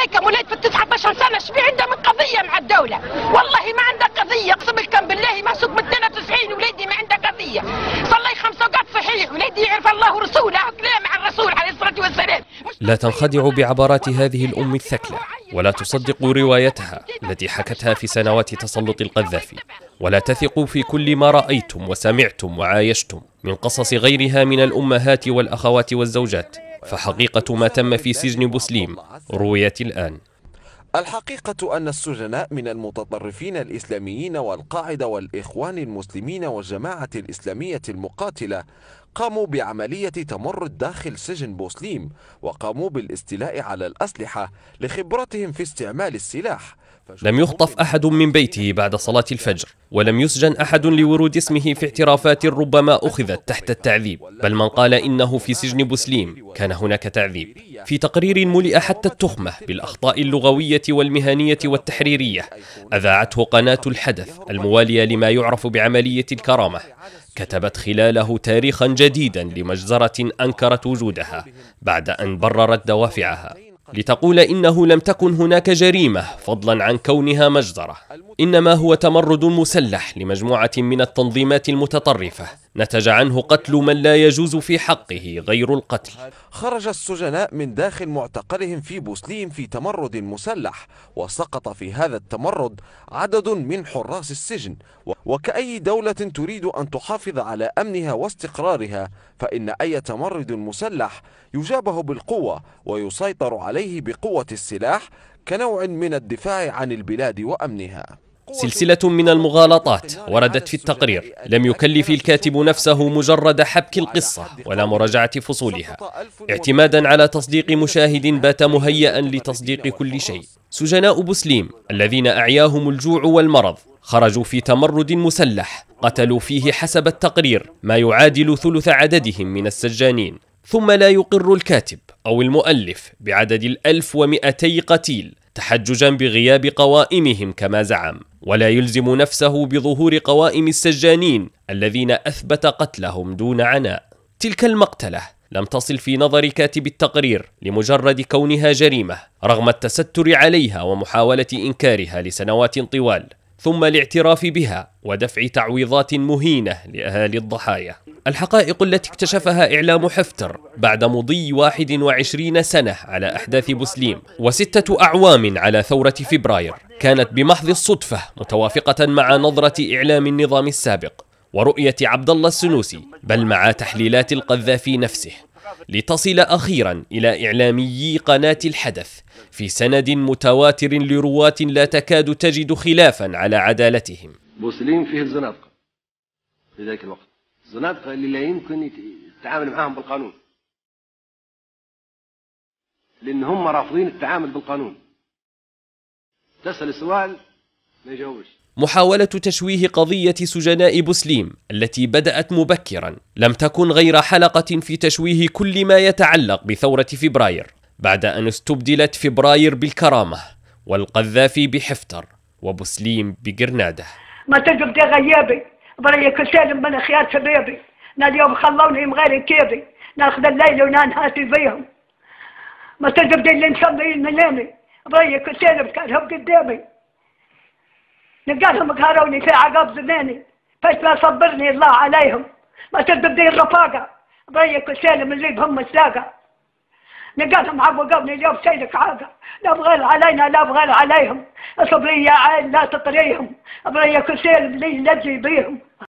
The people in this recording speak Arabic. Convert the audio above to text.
عليك مولاي في 19 سنه شبي عنده من قضيه مع الدوله والله ما عنده قضيه اقسم لكم بالله ما سوق من 92 ولادي ما عنده قضيه صلي خمس اوقات صحيح ولادي يعرف الله ورسوله كلام عن الرسول عليه الصلاه والسلام لا تنخدع بعبارات هذه الام الثكله ولا تصدق روايتها التي حكتها في سنوات تسلط القذافي ولا تثقوا في كل ما رايتم وسمعتم وعايشتم من قصص غيرها من الامهات والاخوات والزوجات فحقيقة ما تم في سجن بوسليم رويت الآن الحقيقة أن السجناء من المتطرفين الإسلاميين والقاعدة والإخوان المسلمين والجماعة الإسلامية المقاتلة قاموا بعملية تمرد داخل سجن بوسليم وقاموا بالاستيلاء على الأسلحة لخبرتهم في استعمال السلاح لم يخطف أحد من بيته بعد صلاة الفجر ولم يسجن أحد لورود اسمه في اعترافات ربما أخذت تحت التعذيب بل من قال إنه في سجن بوسليم كان هناك تعذيب في تقرير ملئ حتى التخمة بالأخطاء اللغوية والمهنية والتحريرية أذاعته قناة الحدث الموالية لما يعرف بعملية الكرامة كتبت خلاله تاريخا جديدا لمجزرة أنكرت وجودها بعد أن بررت دوافعها لتقول إنه لم تكن هناك جريمة فضلا عن كونها مجزرة انما هو تمرد مسلح لمجموعه من التنظيمات المتطرفه نتج عنه قتل من لا يجوز في حقه غير القتل خرج السجناء من داخل معتقلهم في بوسليم في تمرد مسلح وسقط في هذا التمرد عدد من حراس السجن وكأي دولة تريد أن تحافظ على أمنها واستقرارها فإن أي تمرد مسلح يجابه بالقوة ويسيطر عليه بقوة السلاح كنوع من الدفاع عن البلاد وأمنها سلسلة من المغالطات وردت في التقرير لم يكلف الكاتب نفسه مجرد حبك القصة ولا مراجعة فصولها اعتمادا على تصديق مشاهد بات مهيئا لتصديق كل شيء سجناء بوسليم الذين أعياهم الجوع والمرض خرجوا في تمرد مسلح قتلوا فيه حسب التقرير ما يعادل ثلث عددهم من السجانين ثم لا يقر الكاتب أو المؤلف بعدد الألف ومئتي قتيل تحججا بغياب قوائمهم كما زعم ولا يلزم نفسه بظهور قوائم السجانين الذين اثبت قتلهم دون عناء تلك المقتله لم تصل في نظر كاتب التقرير لمجرد كونها جريمه رغم التستر عليها ومحاوله انكارها لسنوات طوال ثم الاعتراف بها ودفع تعويضات مهينه لاهالي الضحايا الحقائق التي اكتشفها إعلام حفتر بعد مضي 21 سنة على أحداث بوسليم وستة أعوام على ثورة فبراير كانت بمحض الصدفة متوافقة مع نظرة إعلام النظام السابق ورؤية عبد الله السنوسي بل مع تحليلات القذافي نفسه لتصل أخيرا إلى إعلاميي قناة الحدث في سند متواتر لرواة لا تكاد تجد خلافا على عدالتهم مسلم فيه الزنادقة في ذلك الوقت الزنادقة اللي لا يمكن التعامل معاهم بالقانون لأن هم رافضين التعامل بالقانون تسأل السؤال ما يجاوبش محاولة تشويه قضية سجناء بوسليم التي بدأت مبكرا لم تكن غير حلقة في تشويه كل ما يتعلق بثورة فبراير بعد أن استبدلت فبراير بالكرامة والقذافي بحفتر وبسليم بجرنادة ما تقدر غيابي بريا كل سالم من خيار شبابي نا اليوم خلوني مغير كيبي ناخذ الليل هاتي فيهم ما تجبدي اللي نسمي المنامي بريا كل سالم كانهم قدامي نلقاهم قهروني في عقاب زماني فاش ما صبرني الله عليهم ما تجبدي الرفاقة بريا كل سالم اللي بهم الساقة نلقاهم عقبوني اليوم سيدك عاقة لا بغير علينا لا بغير عليهم أصبري يا عين لا تطريهم أبري كسير بلي نجي بيهم